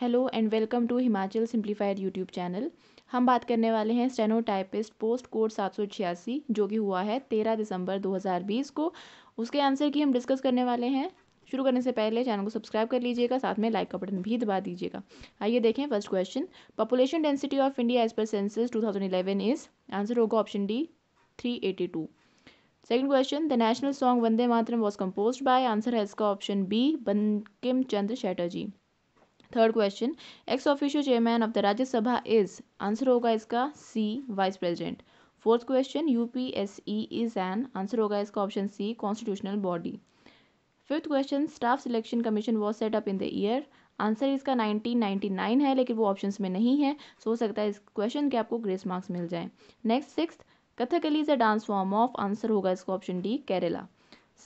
Hello and welcome to Himachal simplified YouTube channel हम बात करने वाले हैं स्टेनोटाइपिस्ट पोस्ट कोड सात सौ छियासी जो कि हुआ है तेरह दिसंबर 2020 को उसके आंसर की हम डिस्कस करने वाले हैं शुरू करने से पहले चैनल को सब्सक्राइब कर लीजिएगा साथ में लाइक का बटन भी दबा दीजिएगा आइए देखें first question population density of India as per census two is answer होगा option D three second question the national song Vande Mataram was composed by answer है इसका option B Bankim Chandra Chatterjee third question ex official chairman of the Rajya Sabha is answer होगा इसका C vice president fourth question U P S E is an answer होगा इसका option C constitutional body fifth question staff selection commission was set up in the year answer इसका 1999 है लेकिन वो options में नहीं है सो हो सकता है इस क्वेश्चन के आपको ग्रेस मार्क्स मिल जाए next six Kathakali is a dance form of answer होगा इसका option D Kerala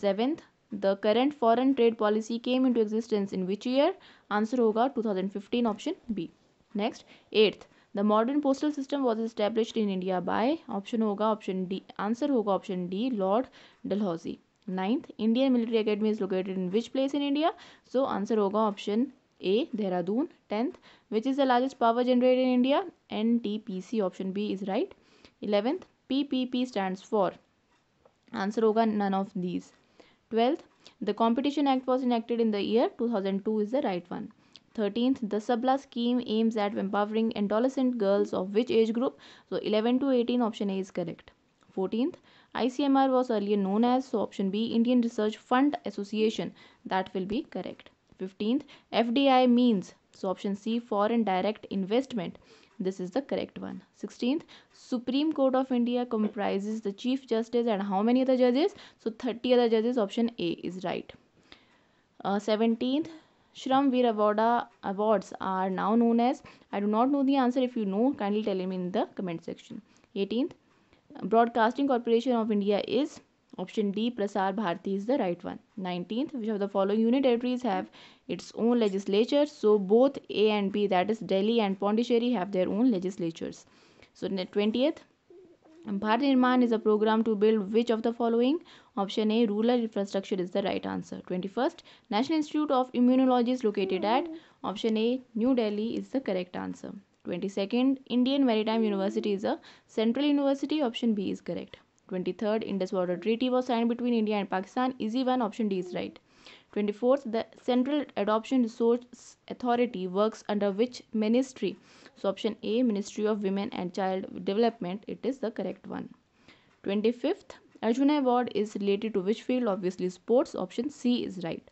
seventh the current foreign trade policy came into existence in which year answer hoga 2015 option b next eighth the modern postal system was established in india by option hoga option d answer hoga option d lord dalhousie ninth indian military academy is located in which place in india so answer hoga option a dehradun 10th which is the largest power generator in india ntpc option b is right 11th ppp stands for answer hoga none of these 12th the competition act was enacted in the year 2002 is the right one 13th the sabla scheme aims at empowering adolescent girls of which age group so 11 to 18 option a is correct 14th icmr was earlier known as so option b indian research fund association that will be correct 15th fdi means so option c foreign direct investment this is the correct one. 16th, Supreme Court of India comprises the Chief Justice and how many other judges? So 30 other judges. Option A is right. Uh, 17th, Shramveer Awarda awards are now known as. I do not know the answer. If you know, kindly tell me in the comment section. 18th, Broadcasting Corporation of India is Option D Prasar Bharati is the right one. 19th, which of the following unit territories have its own legislature? So both A and B, that is Delhi and Pondicherry, have their own legislatures. So 20th, Bharat Nirman is a program to build which of the following? Option A, rural infrastructure is the right answer. 21st, National Institute of Immunology is located at option A, New Delhi is the correct answer. 22nd, Indian Maritime University is a central university. Option B is correct. 23rd Indus Water Treaty was signed between India and Pakistan. Easy one, option D is right. 24th, the Central Adoption Resource Authority works under which ministry? So option A, Ministry of Women and Child Development, it is the correct one. 25th, Arjuna Award is related to which field? Obviously sports, option C is right.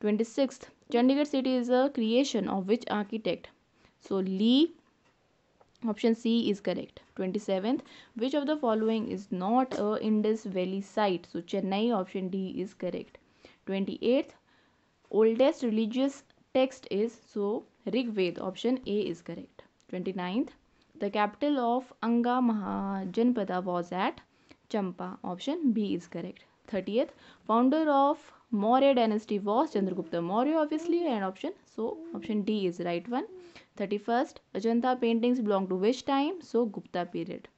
26th, Chandigarh city is a creation of which architect? So Lee option c is correct 27th which of the following is not a indus valley site so chennai option d is correct 28th oldest religious text is so rig veda option a is correct 29th the capital of anga mahajanpada was at champa option b is correct 30th founder of Maurya dynasty was Chandragupta Maurya obviously and option so option D is right one thirty first Ajanta paintings belong to which time so Gupta period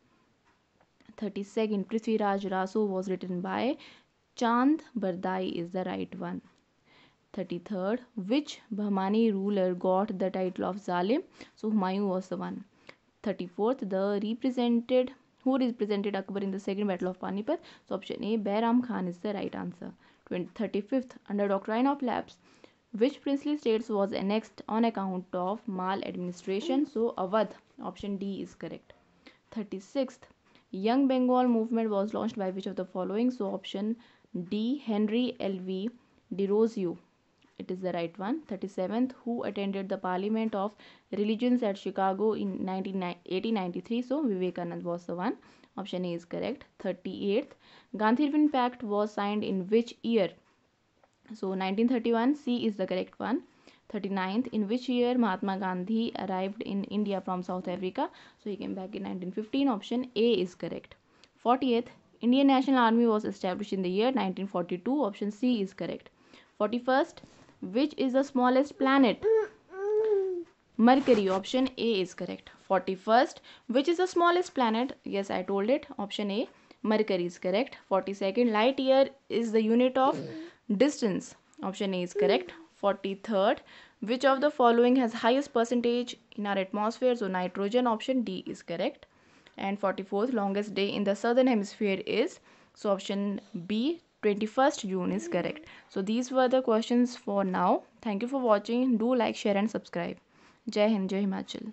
thirty second Prithviraj Raso was written by Chand Bardai is the right one thirty third which Bahmani ruler got the title of Zalim so Humayun was the one thirty fourth the represented who represented Akbar in the second battle of Panipat so option A Bairam Khan is the right answer 35th under Doctrine of Lapse, which princely states was annexed on account of mal administration. So Awadh, option D is correct. 36th, Young Bengal movement was launched by which of the following? So option D, Henry L.V. de Rosio. It is the right one. 37th, who attended the Parliament of Religions at Chicago in 1893? So Vivekanand was the one option A is correct thirty eight Gandhi Irwin pact was signed in which year so nineteen thirty one C is the correct one thirty ninth in which year Mahatma Gandhi arrived in India from South Africa so he came back in 1915 option A is correct forty eighth Indian National Army was established in the year two option C is correct forty first which is the smallest planet Mercury option A is correct 41st which is the smallest planet yes i told it option a mercury is correct 42nd light year is the unit of distance option a is correct 43rd which of the following has highest percentage in our atmosphere so nitrogen option d is correct and 44th longest day in the southern hemisphere is so option b 21st june is correct so these were the questions for now thank you for watching do like share and subscribe jai hind jai himachal